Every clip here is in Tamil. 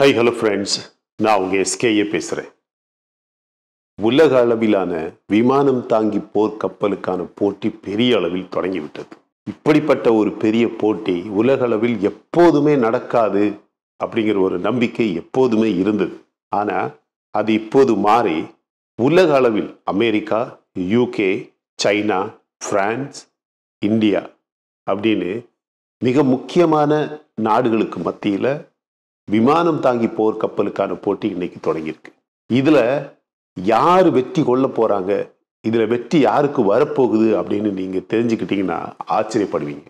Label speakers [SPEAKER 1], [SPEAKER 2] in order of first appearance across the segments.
[SPEAKER 1] ஹை ஹலோ ஃப்ரெண்ட்ஸ் நான் உங்கள் எஸ்கேயே பேசுகிறேன் உலக அளவிலான விமானம் தாங்கி போர்க்கப்பலுக்கான போட்டி பெரிய அளவில் தொடங்கிவிட்டது இப்படிப்பட்ட ஒரு பெரிய போட்டி உலக அளவில் எப்போதுமே நடக்காது அப்படிங்கிற ஒரு நம்பிக்கை எப்போதுமே இருந்தது ஆனால் அது இப்போது மாறி உலக அளவில் America UK China France India அப்படின்னு மிக முக்கியமான நாடுகளுக்கு மத்தியில் விமானம் தாங்கி போர் கப்பலுக்கான போட்டி இன்னைக்கு தொடங்கியிருக்கு இதில் யார் வெற்றி கொள்ள போகிறாங்க இதில் வெற்றி யாருக்கு வரப்போகுது அப்படின்னு நீங்கள் தெரிஞ்சுக்கிட்டீங்கன்னா ஆச்சரியப்படுவீங்க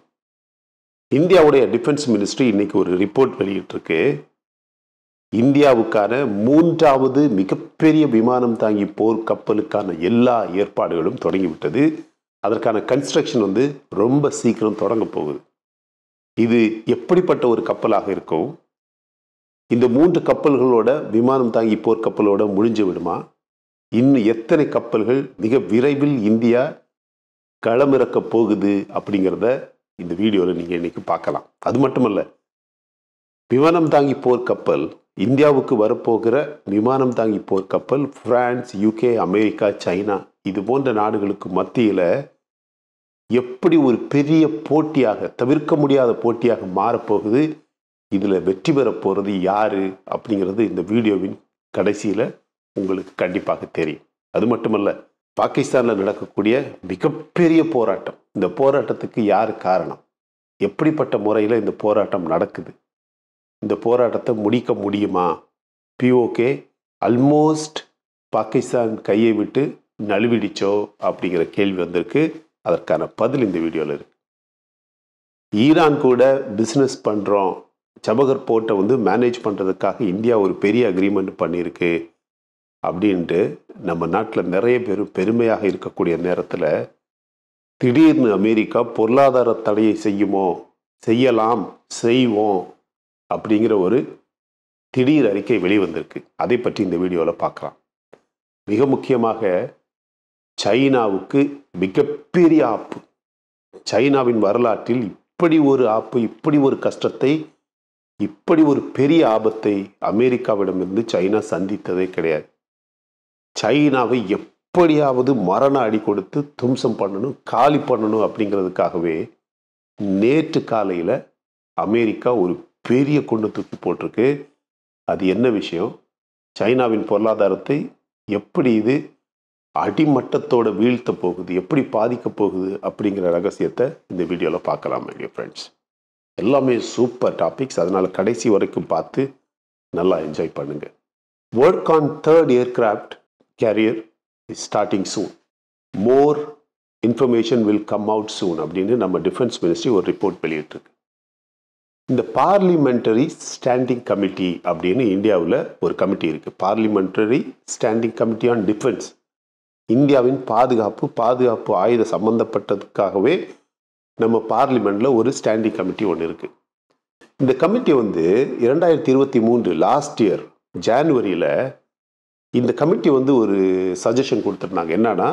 [SPEAKER 1] இந்தியாவுடைய டிஃபென்ஸ் மினிஸ்ட்ரி இன்னைக்கு ஒரு ரிப்போர்ட் வெளியிட்டிருக்கு இந்தியாவுக்கான மூன்றாவது மிகப்பெரிய விமானம் தாங்கி போர்க்கப்பலுக்கான எல்லா ஏற்பாடுகளும் தொடங்கிவிட்டது அதற்கான கன்ஸ்ட்ரக்ஷன் வந்து ரொம்ப சீக்கிரம் தொடங்க போகுது இது எப்படிப்பட்ட ஒரு கப்பலாக இருக்கும் இந்த மூன்று கப்பல்களோட விமானம் தாங்கி போர்க்கப்பலோட முடிஞ்சு விடுமா இன்னும் எத்தனை கப்பல்கள் மிக விரைவில் இந்தியா களமிறக்க போகுது அப்படிங்கிறத இந்த வீடியோவில் நீங்கள் இன்றைக்கி பார்க்கலாம் அது மட்டுமல்ல விமானம் தாங்கி போர்க்கப்பல் இந்தியாவுக்கு வரப்போகிற விமானம் தாங்கி போர்க்கப்பல் பிரான்ஸ் யூகே அமெரிக்கா சைனா இது போன்ற நாடுகளுக்கு மத்தியில் எப்படி ஒரு பெரிய போட்டியாக தவிர்க்க முடியாத போட்டியாக மாறப்போகுது இதில் வெற்றி பெற போகிறது யார் அப்படிங்கிறது இந்த வீடியோவின் கடைசியில் உங்களுக்கு கண்டிப்பாக தெரியும் அது மட்டுமல்ல பாகிஸ்தானில் நடக்கக்கூடிய மிகப்பெரிய போராட்டம் இந்த போராட்டத்துக்கு யார் காரணம் எப்படிப்பட்ட முறையில் இந்த போராட்டம் நடக்குது இந்த போராட்டத்தை முடிக்க முடியுமா பிஓகே அல்மோஸ்ட் பாகிஸ்தான் கையை விட்டு நழுவிடிச்சோ அப்படிங்கிற கேள்வி வந்திருக்கு அதற்கான பதில் இந்த வீடியோவில் இருக்கு ஈரான் கூட பிஸ்னஸ் பண்ணுறோம் சபகர் போர்ட்டை வந்து மேனேஜ் பண்ணுறதுக்காக இந்தியா ஒரு பெரிய அக்ரிமெண்ட் பண்ணியிருக்கு அப்படின்ட்டு நம்ம நாட்டில் நிறைய பேர் பெருமையாக இருக்கக்கூடிய நேரத்தில் திடீர்னு அமெரிக்கா பொருளாதார தடையை செய்யுமோ செய்யலாம் செய்வோம் அப்படிங்கிற ஒரு திடீர் அறிக்கை வெளிவந்திருக்கு அதை பற்றி இந்த வீடியோவில் பார்க்கலாம் மிக முக்கியமாக சைனாவுக்கு மிகப்பெரிய ஆப்பு சைனாவின் வரலாற்றில் இப்படி ஒரு ஆப்பு இப்படி ஒரு கஷ்டத்தை இப்படி ஒரு பெரிய ஆபத்தை அமெரிக்காவிடமிருந்து சைனா சந்தித்ததே கிடையாது சைனாவை எப்படியாவது மரண அடி கொடுத்து தும்சம் பண்ணணும் காலி பண்ணணும் அப்படிங்கிறதுக்காகவே நேற்று காலையில் அமெரிக்கா ஒரு பெரிய கொண்டு தூக்கி போட்டிருக்கு அது என்ன விஷயம் சைனாவின் பொருளாதாரத்தை எப்படி இது அடிமட்டத்தோட வீழ்த்த போகுது எப்படி பாதிக்க போகுது அப்படிங்கிற ரகசியத்தை இந்த வீடியோவில் பார்க்கலாம் எங்கள் ஃப்ரெண்ட்ஸ் எல்லாமே சூப்பர் டாபிக்ஸ் அதனால் கடைசி வரைக்கும் பார்த்து நல்லா என்ஜாய் பண்ணுங்கள் work on third aircraft carrier is starting soon more information will come out soon அப்படின்னு நம்ம டிஃபென்ஸ் மினிஸ்ட்ரி ஒரு ரிப்போர்ட் வெளியிட்டிருக்கு இந்த பார்லிமெண்டரி ஸ்டாண்டிங் கமிட்டி அப்படின்னு இந்தியாவில் ஒரு கமிட்டி இருக்குது parliamentary standing committee on defence இந்தியாவின் பாதுகாப்பு பாதுகாப்பு ஆயுத சம்பந்தப்பட்டதுக்காகவே நம்ம பார்லிமெண்ட்டில் ஒரு ஸ்டாண்டிங் கமிட்டி ஒன்று இருக்குது இந்த கமிட்டி வந்து இரண்டாயிரத்தி இருபத்தி மூன்று லாஸ்ட் இயர் ஜான்வரியில் இந்த கமிட்டி வந்து ஒரு சஜஷன் கொடுத்துருந்தாங்க என்னன்னா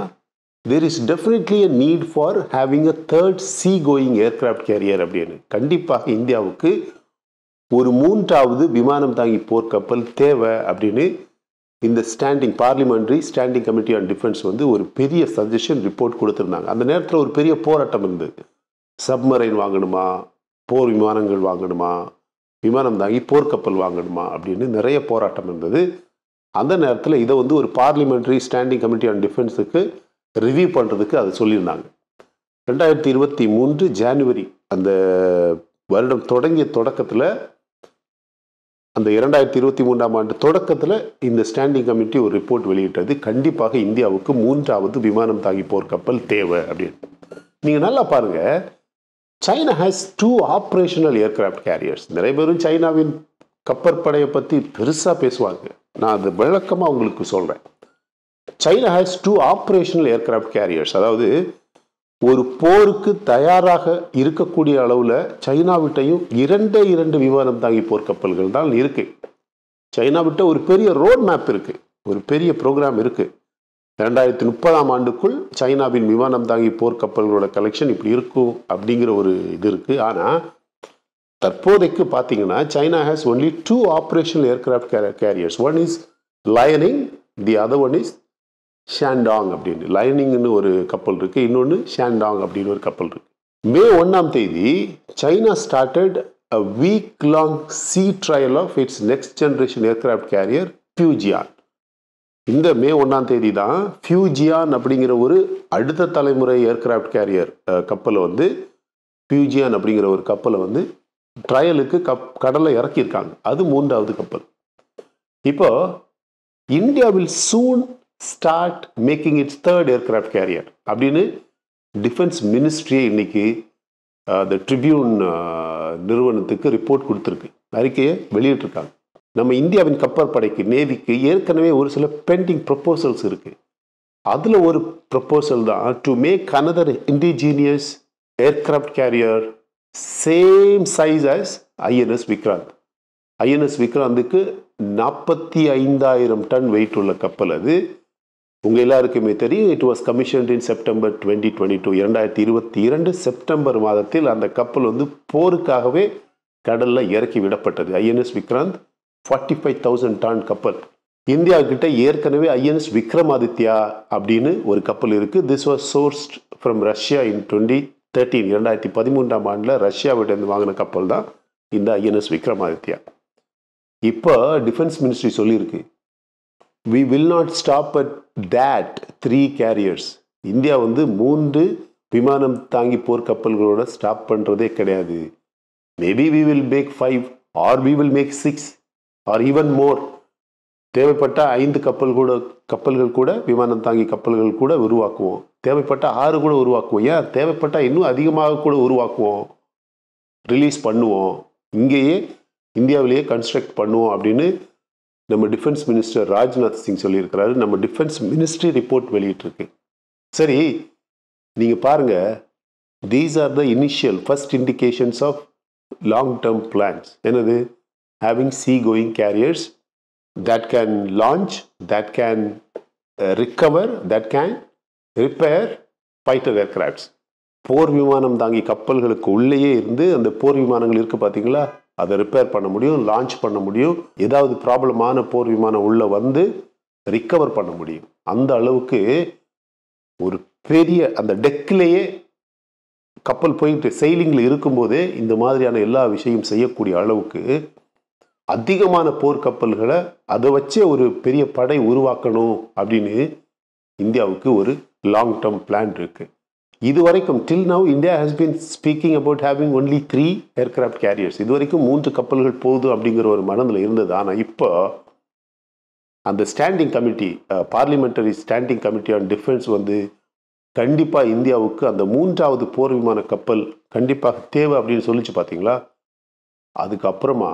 [SPEAKER 1] there is definitely a need for having a third sea going aircraft carrier அப்படின்னு கண்டிப்பாக இந்தியாவுக்கு ஒரு மூன்றாவது விமானம் தாங்கி போர்க்கப்பல் தேவை அப்படின்னு இந்த standing parliamentary standing committee on defence வந்து ஒரு பெரிய சஜஷன் ரிப்போர்ட் கொடுத்துருந்தாங்க அந்த நேரத்தில் ஒரு பெரிய போராட்டம் இருந்தது சப்மரைன் வாங்கணுமா போர் விமானங்கள் வாங்கணுமா விமானம் தாங்கி போர்க்கப்பல் வாங்கணுமா அப்படின்னு நிறைய போராட்டம் இருந்தது அந்த நேரத்தில் இதை வந்து ஒரு பார்லிமெண்ட்ரி ஸ்டாண்டிங் கமிட்டி ஆன் டிஃபென்ஸுக்கு ரிவ்யூ பண்ணுறதுக்கு அதை சொல்லியிருந்தாங்க ரெண்டாயிரத்தி இருபத்தி மூன்று ஜான்வரி அந்த வருடம் தொடங்கிய தொடக்கத்தில் அந்த இரண்டாயிரத்தி இருபத்தி மூன்றாம் ஆண்டு தொடக்கத்தில் இந்த ஸ்டாண்டிங் கமிட்டி ஒரு ரிப்போர்ட் வெளியிட்டது கண்டிப்பாக இந்தியாவுக்கு மூன்றாவது விமானம் தாங்கி போர் கப்பல் தேவை அப்படின்னு நீங்கள் நல்லா பாருங்கள் China has two operational aircraft carriers நிறைய பேரும் சைனாவின் கப்பற்படையை பற்றி பெருசாக பேசுவாங்க நான் அது விளக்கமாக உங்களுக்கு சொல்கிறேன் China has two operational aircraft carriers அதாவது ஒரு போருக்கு தயாராக இருக்கக்கூடிய அளவில் சைனாவிட்டையும் இரண்டே இரண்டு விமானம் தாங்கி போர்க்கப்பல்கள் தான் இருக்குது சைனாவிட்ட ஒரு பெரிய ரோட் மேப் இருக்குது ஒரு பெரிய ப்ரோக்ராம் இருக்குது ரெண்டாயிரத்தி முப்பதாம் ஆண்டுக்குள் சைனாவின் விமானம் தாங்கி போர்க்கப்பல்களோட கலெக்ஷன் இப்படி இருக்கும் அப்படிங்கிற ஒரு இது இருக்குது ஆனால் தற்போதைக்கு பார்த்தீங்கன்னா China has only two operational aircraft carriers one is Liaoning the other one is Shandong அப்படின்னு லைனிங்னு ஒரு கப்பல் இருக்குது இன்னொன்று ஷாண்டாங் அப்படின்னு ஒரு கப்பல் இருக்குது மே ஒன்றாம் தேதி China started a week long sea trial of its next generation aircraft carrier Fujian இந்த மே ஒன்றாம் தேதி தான் ஃபியூஜியான் அப்படிங்கிற ஒரு அடுத்த தலைமுறை ஏர்கிராஃப்ட் கேரியர் கப்பலை வந்து ஃபியூஜியான் அப்படிங்கிற ஒரு கப்பலை வந்து ட்ரையலுக்கு கப் கடலை இறக்கியிருக்காங்க அது மூன்றாவது கப்பல் இப்போ இந்தியாவில் soon start making its third aircraft carrier அப்படின்னு டிஃபென்ஸ் மினிஸ்ட்ரியே இன்னைக்கு த ட்ரிபியூன் நிறுவனத்துக்கு ரிப்போர்ட் கொடுத்துருக்கு அறிக்கையை வெளியிட்டிருக்காங்க நம்ம இந்தியாவின் கப்பல் படைக்கு நேவிக்கு ஏற்கனவே ஒரு சில பெண்டிங் ப்ரப்போசல்ஸ் இருக்குது அதில் ஒரு ப்ரப்போசல் தான் to make another indigenous aircraft carrier same size as INS Vikrant INS விக்ராந்துக்கு நாற்பத்தி ஐந்தாயிரம் டன் வெயிட் உள்ள கப்பல் அது உங்கள் எல்லாருக்குமே தெரியும் it was commissioned in September twenty twenty two இரண்டாயிரத்தி இருபத்தி இரண்டு செப்டம்பர் மாதத்தில் அந்த கப்பல் வந்து போருக்காகவே கடலில் இறக்கி விடப்பட்டது INS Vikrant forty five thousand ton கப்பல் இந்தியா கிட்ட ஏற்கனவே ஐஎன்எஸ் விக்ரமாதித்யா அப்படின்னு ஒரு கப்பல் இருக்குது this was sourced from Russia in twenty thirteen இரண்டாயிரத்தி பதிமூன்றாம் ஆண்டில் ரஷ்யாவிட்டேருந்து வாங்கின கப்பல் தான் இந்த ஐஎன்எஸ் விக்ரமாதித்யா இப்போ டிஃபென்ஸ் மினிஸ்ட்ரி சொல்லியிருக்கு we will not stop at that three carriers India வந்து மூன்று விமானம் தாங்கி போர்க்கப்பல்களோட ஸ்டாப் பண்ணுறதே கிடையாது maybe we will make five or we will make six or even more தேவைப்பட்ட ஐந்து கப்பல் கூட கப்பல்கள் கூட விமானம் தாங்கி கப்பல்கள் கூட உருவாக்குவோம் தேவைப்பட்ட ஆறு கூட உருவாக்குவோம் ஏன் தேவைப்பட்டால் இன்னும் அதிகமாக கூட உருவாக்குவோம் ரிலீஸ் பண்ணுவோம் இங்கேயே இந்தியாவிலேயே கன்ஸ்ட்ரக்ட் பண்ணுவோம் அப்படின்னு நம்ம டிஃபென்ஸ் மினிஸ்டர் ராஜ்நாத் சிங் சொல்லியிருக்கிறாரு நம்ம டிஃபென்ஸ் மினிஸ்ட்ரி ரிப்போர்ட் வெளியிட்டிருக்கு சரி நீங்கள் பாருங்கள் these are the initial first indications of long term plans என்னது having sea going carriers that can launch that can recover that can repair fighter aircrafts போர் விமானம் தாங்கி கப்பல்களுக்கு உள்ளேயே இருந்து அந்த போர் விமானங்கள் இருக்குது பார்த்தீங்களா அதை ரிப்பேர் பண்ண முடியும் லான்ச் பண்ண முடியும் ஏதாவது ப்ராப்ளமான போர் விமானம் உள்ளே வந்து ரிக்கவர் பண்ண முடியும் அந்த அளவுக்கு ஒரு பெரிய அந்த டெக்கிலேயே கப்பல் போயிட்டு செயலிங்கில் இருக்கும்போதே இந்த மாதிரியான எல்லா விஷயம் செய்யக்கூடிய அளவுக்கு அதிகமான போர்க்கப்பல்களை அதை வச்சே ஒரு பெரிய படை உருவாக்கணும் அப்படின்னு இந்தியாவுக்கு ஒரு லாங் டேர்ம் பிளான் இருக்குது இது வரைக்கும் till now India has been speaking about having only three aircraft carriers இது வரைக்கும் மூன்று கப்பல்கள் போகுது அப்படிங்கிற ஒரு மனதில் இருந்தது ஆனால் இப்போ அந்த standing committee parliamentary standing committee on defence வந்து கண்டிப்பாக இந்தியாவுக்கு அந்த மூன்றாவது போர் விமான கப்பல் கண்டிப்பாக தேவை அப்படின்னு சொல்லிச்சு பார்த்தீங்களா அதுக்கப்புறமா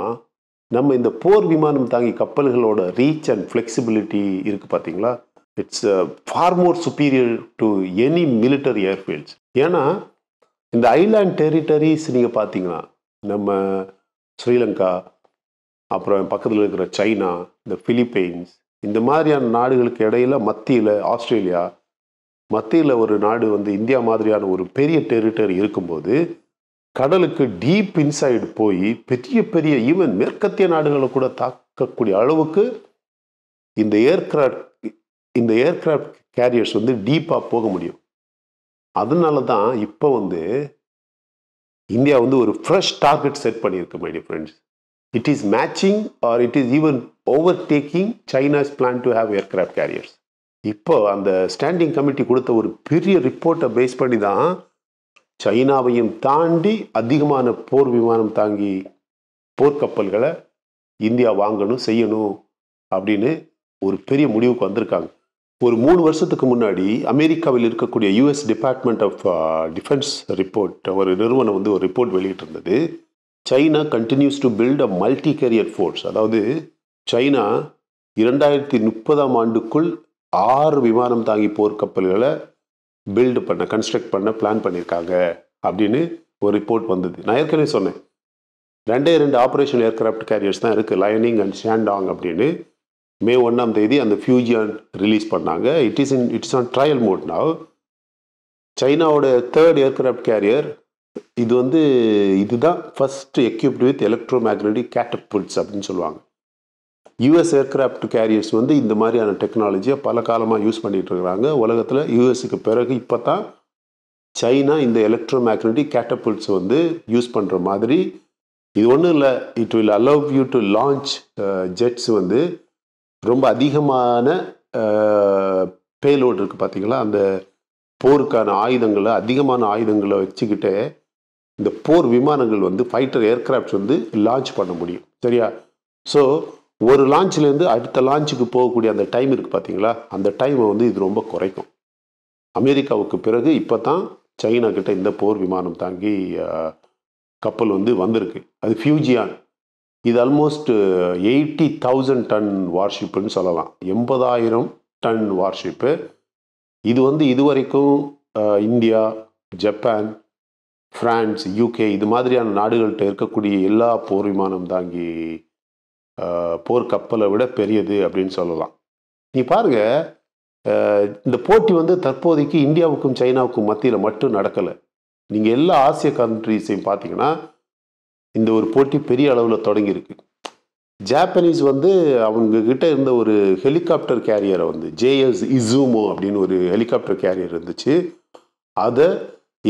[SPEAKER 1] நம்ம இந்த போர் விமானம் தாங்கி கப்பல்களோட ரீச் அண்ட் ஃப்ளெக்சிபிலிட்டி இருக்குது பார்த்தீங்களா it's far more superior to any military airfields ஏன்னா இந்த ஐலாண்ட் டெரிட்டரிஸ் நீங்கள் பார்த்தீங்கன்னா நம்ம ஸ்ரீலங்கா அப்புறம் பக்கத்தில் இருக்கிற சைனா இந்த ஃபிலிப்பைன்ஸ் இந்த மாதிரியான நாடுகளுக்கு இடையில் மத்தியில் ஆஸ்திரேலியா மத்தியில் ஒரு நாடு வந்து இந்தியா மாதிரியான ஒரு பெரிய டெரிட்டரி இருக்கும்போது கடலுக்கு டீப் இன்சைடு போய் பெரிய பெரிய ஈவன் மேற்கத்திய நாடுகளை கூட தாக்கக்கூடிய அளவுக்கு இந்த ஏர்கிராஃப்ட் இந்த ஏர்கிராஃப்ட் கேரியர்ஸ் வந்து டீப்பாக போக முடியும் அதனால தான் இப்போ வந்து இந்தியா வந்து ஒரு ஃப்ரெஷ் டார்கெட் செட் பண்ணியிருக்கு my dear friends it is matching or it is even overtaking China's plan to have aircraft carriers இப்போ அந்த ஸ்டாண்டிங் கமிட்டி கொடுத்த ஒரு பெரிய ரிப்போர்ட்டை பேஸ் பண்ணி தான் சைனாவையும் தாண்டி அதிகமான போர் விமானம் தாங்கி போர்க்கப்பல்களை இந்தியா வாங்கணும் செய்யணும் அப்படின்னு ஒரு பெரிய முடிவுக்கு வந்திருக்காங்க ஒரு மூணு வருஷத்துக்கு முன்னாடி அமெரிக்காவில் இருக்கக்கூடிய US department of defence report ஒரு நிறுவனம் வந்து ஒரு ரிப்போர்ட் வெளியிட்டிருந்தது China continues to build a multi carrier force அதாவது சைனா இரண்டாயிரத்தி முப்பதாம் ஆண்டுக்குள் ஆறு விமானம் தாங்கி போர்க்கப்பல்களை பில்டு பண்ண கன்ஸ்ட்ரக்ட் பண்ண பிளான் பண்ணியிருக்காங்க அப்படின்னு ஒரு ரிப்போர்ட் வந்தது நான் ஏற்கனவே சொன்னேன் ரெண்டே ரெண்டு ஆப்ரேஷன் ஏர்க்ராஃப்ட் கேரியர்ஸ் தான் இருக்குது லைனிங் அண்ட் ஷேண்டாங் அப்படின்னு மே ஒன்றாம் தேதி அந்த ஃபியூஜியான் ரிலீஸ் பண்ணாங்க it is in it's on trial mode now சைனாவோட தேர்ட் ஏர்க்ராஃப்ட் கேரியர் இது வந்து இதுதான் first equipped with electromagnetic catapults அப்படின்னு சொல்லுவாங்க யூஎஸ் ஏர்க்ராஃப்ட் கேரியர்ஸ் வந்து இந்த மாதிரியான டெக்னாலஜியை பல காலமாக யூஸ் பண்ணிகிட்டு இருக்கிறாங்க உலகத்தில் யூஎஸ்க்கு பிறகு இப்போ தான் சைனா இந்த எலக்ட்ரோ மேக்னட்டிக் கேட்டப்புல்ஸ் வந்து யூஸ் பண்ணுற மாதிரி இது ஒன்றும் இல்லை it will allow you to launch jets வந்து ரொம்ப அதிகமான பேலோடு இருக்குது பார்த்தீங்களா அந்த போருக்கான ஆயுதங்களை அதிகமான ஆயுதங்களை வச்சுக்கிட்டே இந்த போர் விமானங்கள் வந்து ஃபைட்டர் ஏர்க்ராஃப்ட்ஸ் வந்து லான்ச் பண்ண முடியும் சரியா ஸோ ஒரு லான்ச்லேருந்து அடுத்த லான்ச்சுக்கு போகக்கூடிய அந்த டைம் இருக்குது பார்த்தீங்களா அந்த டைமை வந்து இது ரொம்ப குறைக்கும் அமெரிக்காவுக்கு பிறகு இப்போ தான் சைனா கிட்ட இந்த போர் விமானம் தாங்கி கப்பல் வந்து வந்திருக்கு அது ஃபியூஜியான் இது ஆல்மோஸ்ட் எயிட்டி தௌசண்ட் டன் வார்ஷிப்புன்னு சொல்லலாம் எண்பதாயிரம் டன் வார்ஷிப்பு இது வந்து இதுவரைக்கும் uh, India Japan France UK இது மாதிரியான நாடுகள்கிட்ட இருக்கக்கூடிய எல்லா போர் விமானம் தாங்கி uh, போர்க்கப்பலை விட பெரியது அப்படின்னு சொல்லலாம் நீ பாருங்கள் uh, இந்த போட்டி வந்து தற்போதைக்கு இந்தியாவுக்கும் சைனாவுக்கும் மத்தியில் மட்டும் நடக்கலை நீங்கள் எல்லா ஆசிய கண்ட்ரீஸையும் பார்த்தீங்கன்னா இந்த ஒரு போட்டி பெரிய அளவில் தொடங்கியிருக்கு ஜாப்பனீஸ் வந்து அவங்க கிட்ட இருந்த ஒரு ஹெலிகாப்டர் கேரியரை வந்து ஜேஎஸ் இசூமோ அப்படின்னு ஒரு ஹெலிகாப்டர் கேரியர் இருந்துச்சு அதை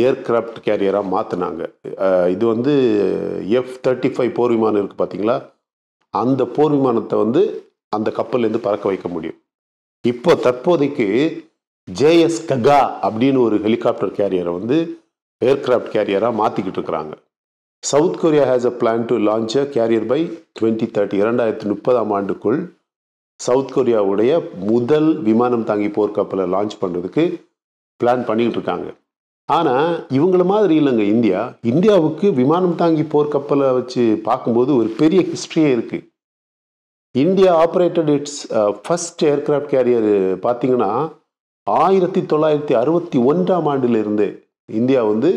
[SPEAKER 1] ஏர்கிராஃப்ட் கேரியராக மாற்றினாங்க இது வந்து எஃப் தேர்ட்டி ஃபைவ் போர் விமானம் இருக்குது பார்த்தீங்களா அந்த போர் விமானத்தை வந்து அந்த கப்பல்லேருந்து பறக்க வைக்க முடியும் இப்போ தற்போதைக்கு ஜேஎஸ் ககா அப்படின்னு ஒரு ஹெலிகாப்டர் கேரியரை வந்து ஏர்கிராஃப்ட் கேரியராக மாற்றிக்கிட்டு இருக்கிறாங்க South Korea has a plan to launch a carrier by twenty thirty இரண்டாயிரத்தி முப்பதாம் ஆண்டுக்குள் சவுத் கொரியாவுடைய முதல் விமானம் தாங்கி போர்க்கப்பலை லான்ச் பண்ணுறதுக்கு பிளான் பண்ணிக்கிட்டு இருக்காங்க ஆனால் இவங்கள மாதிரி இல்லைங்க இந்தியா இந்தியாவுக்கு விமானம் தாங்கி போர்க்கப்பலை வச்சு பார்க்கும்போது ஒரு பெரிய ஹிஸ்ட்ரியே இருக்குது India operated it's first uh, aircraft carrier பார்த்திங்கன்னா ஆயிரத்தி தொள்ளாயிரத்தி அறுபத்தி ஒன்றாம் ஆண்டிலிருந்து இந்தியா வந்து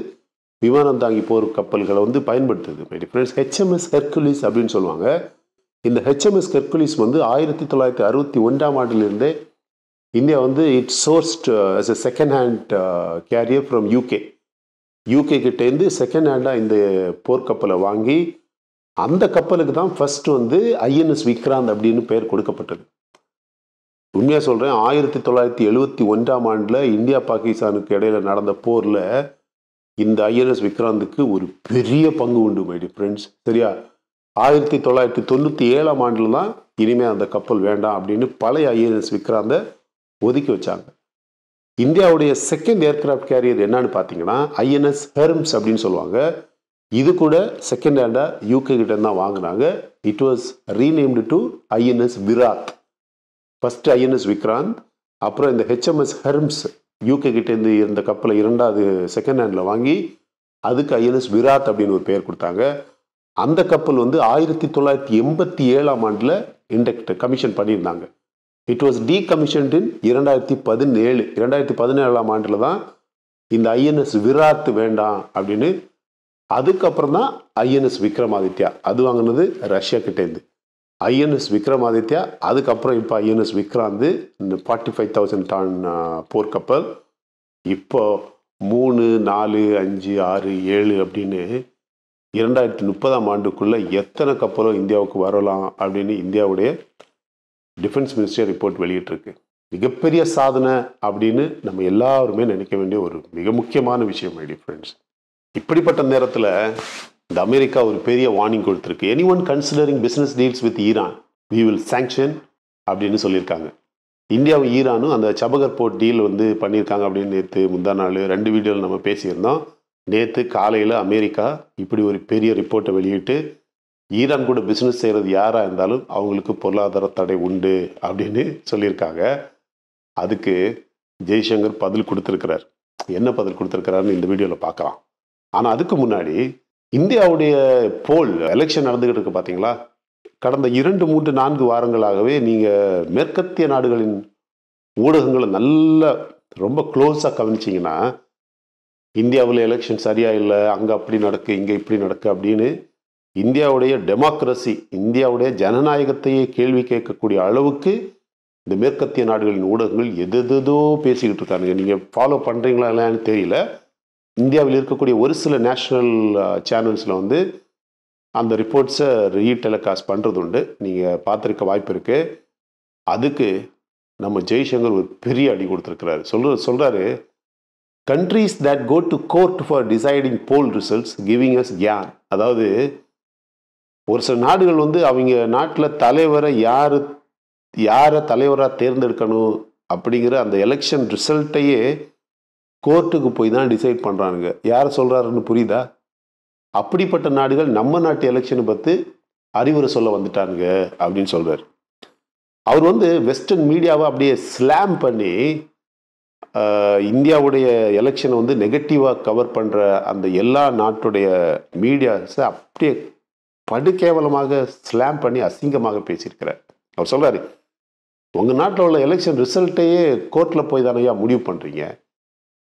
[SPEAKER 1] விமானம் தாங்கி போர் கப்பல்களை வந்து பயன்படுத்துது மை ஃப்ரெண்ட்ஸ் ஹெச்எம்எஸ் ஹெர்குலிஸ் அப்படின்னு சொல்லுவாங்க இந்த ஹெச்எம்எஸ் ஹெர்குலிஸ் வந்து ஆயிரத்தி தொள்ளாயிரத்தி அறுபத்தி ஒன்றாம் ஆண்டிலிருந்தே இந்தியா வந்து it's sourced as a second hand carrier from UK UK கிட்டேருந்து செகண்ட் ஹேண்டாக இந்த போர்க்கப்பலை வாங்கி அந்த கப்பலுக்கு தான் ஃபர்ஸ்ட் வந்து ஐஎன்எஸ் விக்ராந்த் அப்படின்னு பெயர் கொடுக்கப்பட்டது உண்மையாக சொல்கிறேன் ஆயிரத்தி தொள்ளாயிரத்தி எழுபத்தி ஒன்றாம் ஆண்டில் இந்தியா பாகிஸ்தானுக்கு இடையில் நடந்த போரில் இந்த ஐஎன்எஸ் விக்ராந்துக்கு ஒரு பெரிய பங்கு உண்டு மைடி ஃப்ரெண்ட்ஸ் சரியா ஆயிரத்தி தொள்ளாயிரத்தி தொண்ணூற்றி ஏழாம் ஆண்டில் தான் இனிமேல் அந்த கப்பல் வேண்டாம் அப்படின்னு பழைய ஐஎன்எஸ் விக்ராந்தை ஒதுக்கி வச்சாங்க இந்தியாவுடைய செகண்ட் ஏர்கிராஃப்ட் கேரியர் என்னன்னு பார்த்தீங்கன்னா ஐஎன்எஸ் ஹெர்ம்ஸ் அப்படின்னு சொல்லுவாங்க இது கூட செகண்ட் ஹேண்டாக யூகே கிட்ட தான் வாங்கினாங்க it was renamed to INS Viraat first INS Vikrant அப்புறம் இந்த ஹெச்எம்எஸ் ஹெர்ம்ஸ் யூகே கிட்டேருந்து இருந்த கப்பலை இரண்டாவது செகண்ட் ஹேண்டில் வாங்கி அதுக்கு ஐஎன்எஸ் விராத் அப்படின்னு ஒரு பெயர் கொடுத்தாங்க அந்த கப்பல் வந்து ஆயிரத்தி தொள்ளாயிரத்தி எண்பத்தி ஏழாம் ஆண்டில் இண்டக்ட் கமிஷன் பண்ணியிருந்தாங்க it was decommissioned in இரண்டாயிரத்தி பதினேழு இரண்டாயிரத்தி பதினேழாம் ஆண்டில் தான் இந்த ஐஎன்எஸ் விராத் வேண்டாம் அப்படின்னு அதுக்கப்புறம் தான் ஐஎன்எஸ் விக்ரமாதித்யா அது வாங்கினது ரஷ்யா கிட்டேருந்து ஐஎன்எஸ் விக்ரமாதித்யா அதுக்கப்புறம் இப்போ ஐஎன்எஸ் விக்ராந்து இந்த ஃபார்ட்டி ஃபைவ் தௌசண்ட் டான் போர்க்கப்பல் இப்போ மூணு நாலு அஞ்சு ஆறு ஏழு அப்படின்னு இரண்டாயிரத்தி முப்பதாம் ஆண்டுக்குள்ளே எத்தனை கப்பலும் இந்தியாவுக்கு வரலாம் அப்படின்னு இந்தியாவுடைய டிஃபென்ஸ் மினிஸ்டர் ரிப்போர்ட் வெளியிட்டிருக்கு மிகப்பெரிய சாதனை அப்படின்னு நம்ம எல்லாருமே நினைக்க வேண்டிய ஒரு மிக முக்கியமான விஷயம் மை ஃப்ரெண்ட்ஸ் இப்படிப்பட்ட நேரத்தில் இந்த அமெரிக்கா ஒரு பெரிய வார்னிங் கொடுத்துருக்கு any one considering business deals with Iran we will sanction அப்படின்னு சொல்லியிருக்காங்க இந்தியாவும் ஈரானும் அந்த சபகர் போர்ட் டீல் வந்து பண்ணியிருக்காங்க அப்படின்னு நேற்று முந்தா நாள் ரெண்டு வீடியோவில் நம்ம பேசியிருந்தோம் நேற்று காலையில் அமெரிக்கா இப்படி ஒரு பெரிய ரிப்போர்ட்டை வெளியிட்டு ஈரான் கூட பிஸ்னஸ் செய்கிறது யாராக இருந்தாலும் அவங்களுக்கு பொருளாதார தடை உண்டு அப்படின்னு சொல்லியிருக்காங்க அதுக்கு ஜெய்சங்கர் பதில் கொடுத்துருக்கிறார் என்ன பதில் கொடுத்துருக்கிறாருன்னு இந்த வீடியோவில் பார்க்கலாம் ஆனால் அதுக்கு முன்னாடி இந்தியாவுடைய போல் எலெக்ஷன் நடந்துகிட்டு இருக்கு பார்த்தீங்களா கடந்த இரண்டு மூன்று நான்கு வாரங்களாகவே நீங்கள் மேற்கத்திய நாடுகளின் ஊடகங்களை நல்ல ரொம்ப க்ளோஸாக கவனிச்சிங்கன்னா இந்தியாவில் எலெக்ஷன் சரியாக இல்லை அங்கே அப்படி நடக்கு இங்கே இப்படி நடக்கு அப்படின்னு இந்தியாவுடைய டெமோக்ரஸி இந்தியாவுடைய ஜனநாயகத்தையே கேள்வி கேட்கக்கூடிய அளவுக்கு இந்த மேற்கத்திய நாடுகளின் ஊடகங்கள் எது எதோ பேசிக்கிட்டு இருக்கானுங்க நீங்கள் ஃபாலோ பண்ணுறீங்களா இல்லையான்னு தெரியல இந்தியாவில் இருக்கக்கூடிய ஒரு சில நேஷ்னல் சேனல்ஸில் வந்து அந்த ரிப்போர்ட்ஸை டெலிகாஸ்ட் பண்ணுறது உண்டு நீங்கள் பார்த்துருக்க வாய்ப்பு இருக்குது அதுக்கு நம்ம ஜெய்சங்கர் ஒரு பெரிய அடி கொடுத்துருக்கிறாரு சொல்ற சொல்கிறாரு countries that go to court for deciding poll results giving as can அதாவது ஒரு சில நாடுகள் வந்து அவங்க நாட்டில் தலைவரை யார் யாரை தலைவராக தேர்ந்தெடுக்கணும் அப்படிங்கிற அந்த எலெக்ஷன் ரிசல்ட்டையே கோர்ட்டுக்கு போய் தான் டிசைட் பண்ணுறானுங்க யார் சொல்கிறாருன்னு புரியுதா அப்படிப்பட்ட நாடுகள் நம்ம நாட்டு எலெக்ஷனை பற்றி அறிவுரை சொல்ல வந்துட்டானுங்க அப்படின்னு சொல்கிறார் அவர் வந்து வெஸ்டர்ன் மீடியாவை அப்படியே ஸ்லாம் பண்ணி இந்தியாவுடைய எலெக்ஷனை வந்து நெகட்டிவாக கவர் பண்ணுற அந்த எல்லா நாட்டுடைய மீடியாஸை அப்படியே படுகேவலமாக ஸ்லாம் பண்ணி அசிங்கமாக பேசியிருக்கிறார் அவர் சொல்கிறாரு உங்கள் நாட்டில் உள்ள எலெக்ஷன் ரிசல்ட்டையே கோர்ட்டில் போய் தானையா முடிவு பண்ணுறீங்க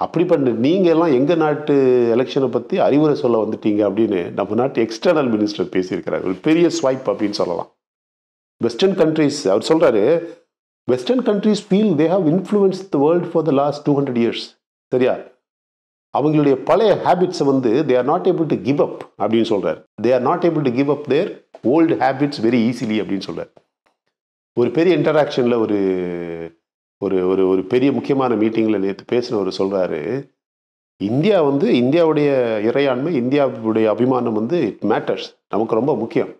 [SPEAKER 1] அப்படிப்பட்ட நீங்கள் எல்லாம் எங்கள் நாட்டு எலெக்ஷனை பற்றி அறிவுரை சொல்ல வந்துட்டீங்க அப்படின்னு நம்ம நாட்டு எக்ஸ்டர்னல் மினிஸ்டர் பேசியிருக்கிறார் ஒரு பெரிய ஸ்வைப் அப்படின்னு சொல்லலாம் வெஸ்டர்ன் கண்ட்ரிஸ் அவர் சொல்கிறாரு western countries feel they have influence the world for the last two hundred years சரியா அவங்களுடைய பழைய ஹேபிட்ஸை வந்து they are not able to give up அப்படின்னு சொல்கிறார் they are not able to give up their old habits very easily அப்படின்னு சொல்கிறார் ஒரு பெரிய இன்டராக்ஷனில் ஒரு ஒரு ஒரு ஒரு பெரிய முக்கியமான மீட்டிங்கில் நேற்று பேசினவர் சொல்கிறாரு இந்தியா வந்து இந்தியாவுடைய இறையாண்மை இந்தியாவுடைய அபிமானம் வந்து இட் மேட்டர்ஸ் நமக்கு ரொம்ப முக்கியம்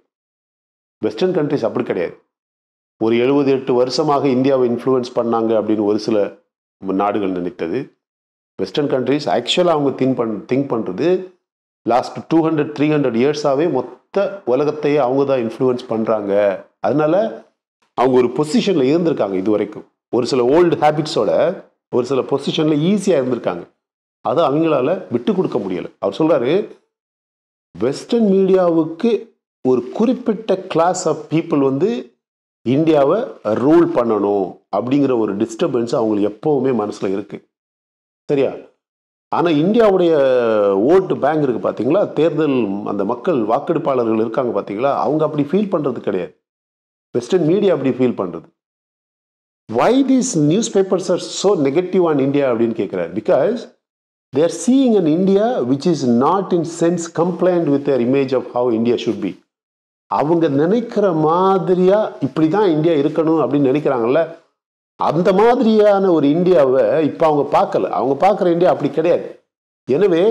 [SPEAKER 1] வெஸ்டர்ன் கண்ட்ரிஸ் அப்படி கிடையாது ஒரு எழுபது எட்டு வருஷமாக இந்தியாவை இன்ஃப்ளூயன்ஸ் பண்ணாங்க அப்படின்னு ஒரு சில நாடுகள் நினைத்தது வெஸ்டர்ன் கண்ட்ரிஸ் ஆக்சுவலாக அவங்க திங்க் பண் திங்க் பண்ணுறது last two hundred three hundred இயர்ஸாகவே மொத்த உலகத்தையே அவங்க தான் இன்ஃப்ளூயன்ஸ் பண்ணுறாங்க அதனால் அவங்க ஒரு பொசிஷனில் இருந்திருக்காங்க இது வரைக்கும் ஒரு சில ஓல்டு ஹேபிட்ஸோட ஒரு சில பொசிஷனில் ஈஸியாக இருந்திருக்காங்க அதை அவங்களால விட்டு கொடுக்க முடியலை அவர் சொல்கிறாரு வெஸ்டர்ன் மீடியாவுக்கு ஒரு குறிப்பிட்ட கிளாஸ் ஆஃப் பீப்புள் வந்து இந்தியாவை ரூல் பண்ணணும் அப்படிங்கிற ஒரு டிஸ்டர்பன்ஸ் அவங்களுக்கு எப்போவுமே மனசில் இருக்குது சரியா ஆனால் இந்தியாவுடைய ஓட்டு பேங்க் இருக்குது பார்த்தீங்களா தேர்தல் அந்த மக்கள் வாக்கெடுப்பாளர்கள் இருக்காங்க பார்த்தீங்களா அவங்க அப்படி ஃபீல் பண்ணுறது கிடையாது வெஸ்டர்ன் மீடியா அப்படி ஃபீல் பண்ணுறது why these newspapers are so negative on India அப்படின்னு கேட்குறாரு because they are seeing an India which is not in sense compliant with their image of how India should be. அவங்க நினைக்கிற மாதிரியா இப்படி தான் இந்தியா இருக்கணும் அப்படின்னு நினைக்கிறாங்கல்ல அந்த மாதிரியான ஒரு இந்தியாவை இப்போ அவங்க பார்க்கல அவங்க பார்க்குற இந்தியா அப்படி கிடையாது எனவே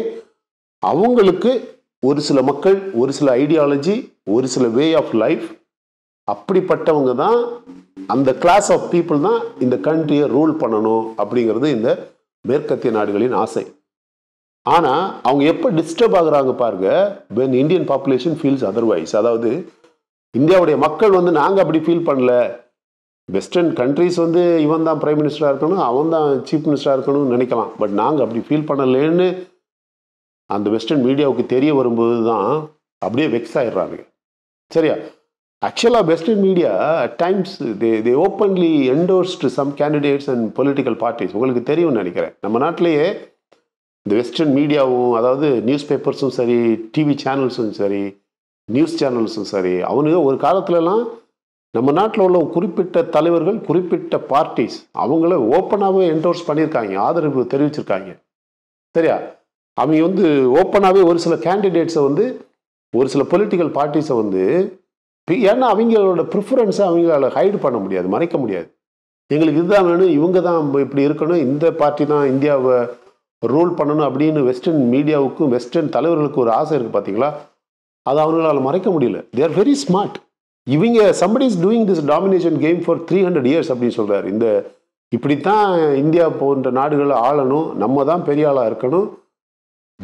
[SPEAKER 1] அவங்களுக்கு ஒரு சில மக்கள் ஒரு சில ஐடியாலஜி ஒரு சில வே ஆஃப் லைஃப் அப்படிப்பட்டவங்க தான் அந்த கிளாஸ் ஆஃப் பீப்புள் தான் இந்த கண்ட்ரியை ரூல் பண்ணணும் அப்படிங்கிறது இந்த மேற்கத்திய நாடுகளின் ஆசை ஆனால் அவங்க எப்போ டிஸ்டர்ப் ஆகுறாங்க பாருங்க when Indian population feels otherwise அதாவது இந்தியாவுடைய மக்கள் வந்து நாங்கள் அப்படி ஃபீல் பண்ணல வெஸ்டர்ன் கண்ட்ரிஸ் வந்து இவன் தான் பிரைம் மினிஸ்டராக இருக்கணும் அவன் தான் சீஃப் மினிஸ்டராக இருக்கணும்னு நினைக்கலாம் பட் நாங்கள் அப்படி ஃபீல் பண்ணலேன்னு அந்த வெஸ்டர்ன் மீடியாவுக்கு தெரிய வரும்போது தான் அப்படியே வெக்ஸ் ஆயிடுறாங்க சரியா ஆக்சுவலாக western media times they they openly openly to some candidates and political parties உங்களுக்கு தெரியும்னு நினைக்கிறேன் நம்ம நாட்டிலேயே இந்த வெஸ்டர்ன் மீடியாவும் அதாவது நியூஸ் பேப்பர்ஸும் சரி டிவி சேனல்ஸும் சரி நியூஸ் சேனல்ஸும் சரி அவனுங்க ஒரு காலத்துலலாம் நம்ம நாட்டில் உள்ள குறிப்பிட்ட தலைவர்கள் குறிப்பிட்ட பார்ட்டிஸ் அவங்கள ஓப்பனாகவே என்டோர்ஸ் பண்ணியிருக்காங்க ஆதரவு தெரிவிச்சிருக்காங்க சரியா அவங்க வந்து ஓப்பனாகவே ஒரு சில கேண்டிடேட்ஸை வந்து ஒரு சில பொலிட்டிக்கல் பார்ட்டிஸை வந்து ஏன்னா அவங்களோட ப்ரிஃபரன்ஸை அவங்களால ஹைடு பண்ண முடியாது மறைக்க முடியாது எங்களுக்கு இதுதான் வேணும் இவங்க தான் இப்படி இருக்கணும் இந்த பார்ட்டி தான் இந்தியாவை ரூல் பண்ணணும் அப்படின்னு வெஸ்டர்ன் மீடியாவுக்கும் வெஸ்டர்ன் தலைவர்களுக்கும் ஒரு ஆசை இருக்குது பார்த்தீங்களா அது அவங்களால மறைக்க முடியல தே ஆர் வெரி ஸ்மார்ட் இவங்க somebody is doing this domination game for three hundred years அப்படின்னு சொல்கிறார் இந்த இப்படி தான் இந்தியா போன்ற நாடுகளை ஆளணும் நம்ம தான் பெரிய ஆளாக இருக்கணும்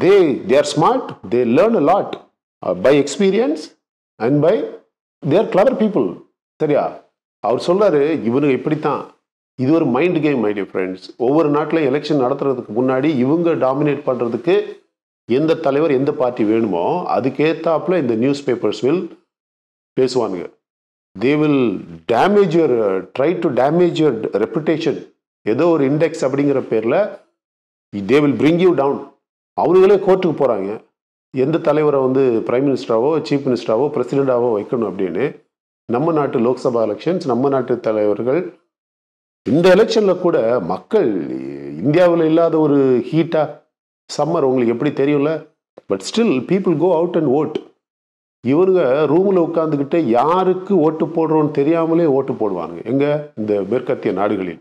[SPEAKER 1] they they are smart they learn a lot by experience and by their clever people சரியா அவர் சொல்கிறாரு இவனுக்கு இப்படித்தான் இது ஒரு mind game my dear friends ஒவ்வொரு நாட்டிலையும் எலெக்ஷன் நடத்துறதுக்கு முன்னாடி இவங்க டாமினேட் பண்ணுறதுக்கு எந்த தலைவர் எந்த பார்ட்டி வேணுமோ அதுக்கேற்றாப்புல இந்த நியூஸ் பேப்பர்ஸ் வில் பேசுவானுங்க they will damage your try to damage your reputation ஏதோ ஒரு இண்டெக்ஸ் அப்படிங்கிற பேரில் they will bring you down அவங்களே கோர்ட்டுக்கு போகிறாங்க எந்த தலைவரை வந்து பிரைம் மினிஸ்டராகவோ சீஃப் மினிஸ்டராகவோ பிரசிடெண்டாகவோ வைக்கணும் அப்படின்னு நம்ம நாட்டு லோக்சபா எலெக்ஷன்ஸ் நம்ம நாட்டு தலைவர்கள் இந்த எலெக்ஷனில் கூட மக்கள் இந்தியாவில் இல்லாத ஒரு ஹீட்டாக சம்மர் உங்களுக்கு எப்படி தெரியும்ல but still people go out and vote இவருங்க ரூமில் உட்காந்துக்கிட்டு யாருக்கு ஓட்டு போடுறோன்னு தெரியாமலே ஓட்டு போடுவாங்க எங்கே இந்த மேற்கத்திய நாடுகளில்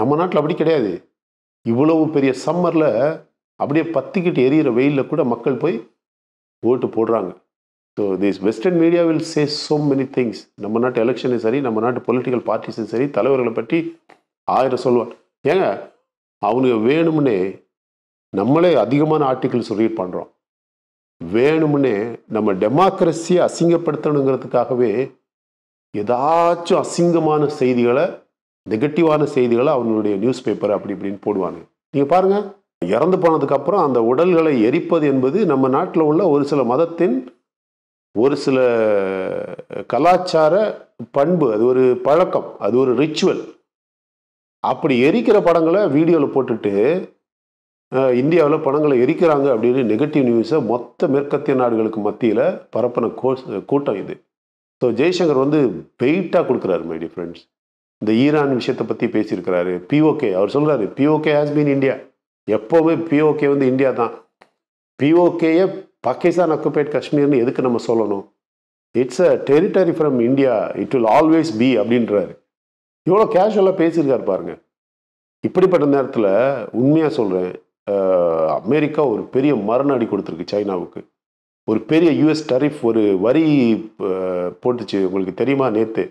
[SPEAKER 1] நம்ம நாட்டில் அப்படி கிடையாது இவ்வளவு பெரிய சம்மரில் அப்படியே பத்திக்கிட்டு எரியிற வெயிலில் கூட மக்கள் போய் ஓட்டு போடுறாங்க so this western media will say so many things நம்ம நாட்டு எலெக்ஷனும் சரி நம்ம நாட்டு பொலிட்டிக்கல் பார்ட்டிஸும் சரி தலைவர்களை பற்றி ஆயிரம் சொல்லுவார் ஏங்க அவனுக்கு வேணும்னே நம்மளே அதிகமான ஆர்டிக்கல் சொல்லி பண்ணுறோம் வேணும்னே நம்ம டெமோக்ரஸியை அசிங்கப்படுத்தணுங்கிறதுக்காகவே ஏதாச்சும் அசிங்கமான செய்திகளை நெகட்டிவான செய்திகளை அவங்களுடைய நியூஸ் பேப்பர் அப்படி இப்படின்னு போடுவாங்க நீங்கள் பாருங்கள் இறந்து போனதுக்கப்புறம் அந்த உடல்களை எரிப்பது என்பது நம்ம நாட்டில் உள்ள ஒரு சில மதத்தின் ஒரு சில கலாச்சார பண்பு அது ஒரு பழக்கம் அது ஒரு ரிச்சுவல் அப்படி எரிக்கிற படங்களை வீடியோவில் போட்டுட்டு இந்தியாவில் படங்களை எரிக்கிறாங்க அப்படின்னு நெகட்டிவ் நியூஸை மொத்த மேற்கத்திய நாடுகளுக்கு மத்தியில் பரப்பின கோஸ் கூட்டம் இது ஸோ ஜெய்சங்கர் வந்து வெயிட்டாக கொடுக்குறாரு மைடி ஃப்ரெண்ட்ஸ் இந்த ஈரான் விஷயத்தை பற்றி பேசியிருக்கிறாரு பிஓகே அவர் சொல்கிறாரு பிஓகே ஹாஸ் பீன் இந்தியா எப்போவுமே பிஓகே வந்து இந்தியா தான் பிஓகேயே பாகிஸ்தான் அக்குபேட் காஷ்மீர்னு எதுக்கு நம்ம சொல்லணும் it's a territory from India it will always be அப்படின்றாரு இவ்வளோ கேஷுவலாக பேசியிருக்காரு பாருங்க இப்படிப்பட்ட நேரத்தில் உண்மையாக சொல்கிறேன் அமெரிக்கா ஒரு பெரிய மரணடி கொடுத்துருக்கு சைனாவுக்கு ஒரு பெரிய யூஎஸ் டரிஃப் ஒரு வரி போட்டுச்சு உங்களுக்கு தெரியுமா நேற்று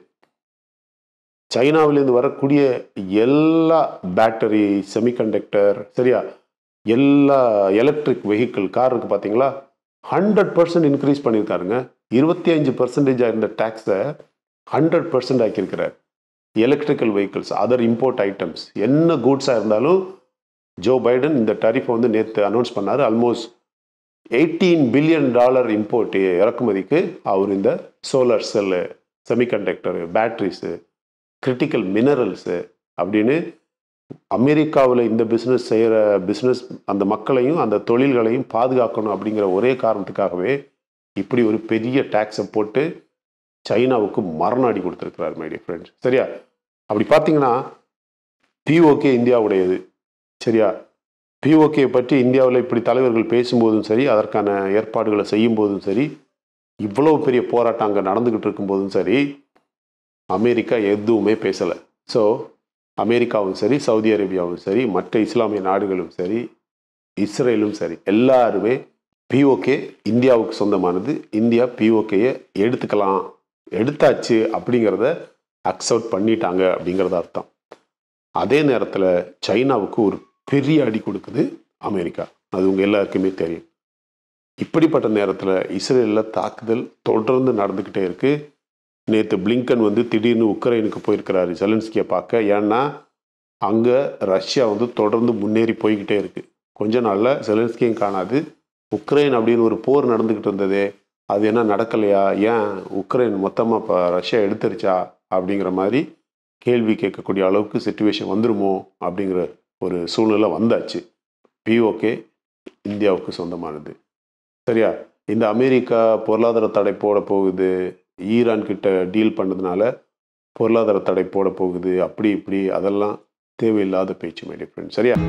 [SPEAKER 1] சைனாவிலேருந்து வரக்கூடிய எல்லா பேட்டரி செமிகண்டக்டர் சரியா எல்லா எலக்ட்ரிக் வெஹிக்கிள் கார் இருக்குது பார்த்தீங்களா ஹண்ட்ரட் பர்சன்ட் இன்க்ரீஸ் பண்ணியிருக்காருங்க இருபத்தி அஞ்சு பர்சன்டேஜாக இருந்த டேக்ஸை ஹண்ட்ரட் பர்சன்ட் ஆக்கியிருக்கிறார் electrical vehicles other import items என்ன கூட்ஸாக இருந்தாலும் ஜோ பைடன் இந்த டரிஃபை வந்து நேற்று அனௌன்ஸ் பண்ணார் almost eighteen billion dollar import இறக்குமதிக்கு அவர் இந்த solar cell semiconductor batteries critical minerals அப்படின்னு அமெரிக்காவில் இந்த பிஸ்னஸ் செய்கிற பிஸ்னஸ் அந்த மக்களையும் அந்த தொழில்களையும் பாதுகாக்கணும் அப்படிங்கிற ஒரே காரணத்துக்காகவே இப்படி ஒரு பெரிய டேக்ஸை போட்டு சைனாவுக்கு மரணாடி கொடுத்துருக்கிறார் மைடிய ஃப்ரெண்ட்ஸ் சரியா அப்படி பார்த்தீங்கன்னா பிஓகே இந்தியாவுடையது சரியா பிஓகே பற்றி இந்தியாவில் இப்படி தலைவர்கள் பேசும்போதும் சரி அதற்கான ஏற்பாடுகளை செய்யும் போதும் சரி இவ்வளோ பெரிய போராட்டம் அங்கே நடந்துக்கிட்டு இருக்கும்போதும் சரி அமெரிக்கா எதுவுமே பேசலை ஸோ அமெரிக்காவும் சரி சவுதி அரேபியாவும் சரி மற்ற இஸ்லாமிய நாடுகளும் சரி இஸ்ரேலும் சரி எல்லாருமே பிஓகே இந்தியாவுக்கு சொந்தமானது இந்தியா பிஓகேயை எடுத்துக்கலாம் எடுத்தாச்சு அப்படிங்கிறத அக்செப்ட் பண்ணிட்டாங்க அப்படிங்கிறத அர்த்தம் அதே நேரத்தில் சைனாவுக்கு ஒரு பெரிய அடி கொடுக்குது அமெரிக்கா அது உங்கள் எல்லாருக்குமே தெரியும் இப்படிப்பட்ட நேரத்தில் இஸ்ரேலில் தாக்குதல் தொடர்ந்து நடந்துக்கிட்டே இருக்குது நேற்று பிளிங்கன் வந்து திடீர்னு உக்ரைனுக்கு போயிருக்கிறாரு ஜெலன்ஸ்கியை பார்க்க ஏன்னா அங்கே ரஷ்யா வந்து தொடர்ந்து முன்னேறி போய்கிட்டே இருக்குது கொஞ்ச நாளில் ஜெலன்ஸ்கியும் காணாது உக்ரைன் அப்படின்னு ஒரு போர் நடந்துக்கிட்டு இருந்தது அது என்ன நடக்கலையா ஏன் உக்ரைன் மொத்தமாக இப்போ ரஷ்யா எடுத்துருச்சா அப்படிங்கிற மாதிரி கேள்வி கேட்கக்கூடிய அளவுக்கு சுச்சுவேஷன் வந்துருமோ அப்படிங்கிற ஒரு சூழ்நிலை வந்தாச்சு பிஓகே இந்தியாவுக்கு சொந்தமானது சரியா இந்த அமெரிக்கா பொருளாதார தடை போட போகுது ஈரான் கிட்ட டீல் பண்ணதுனால பொருளாதார தடை போட போகுது அப்படி இப்படி அதெல்லாம் தேவையில்லாத பேச்சு மைடி ஃப்ரெண்ட் சரியா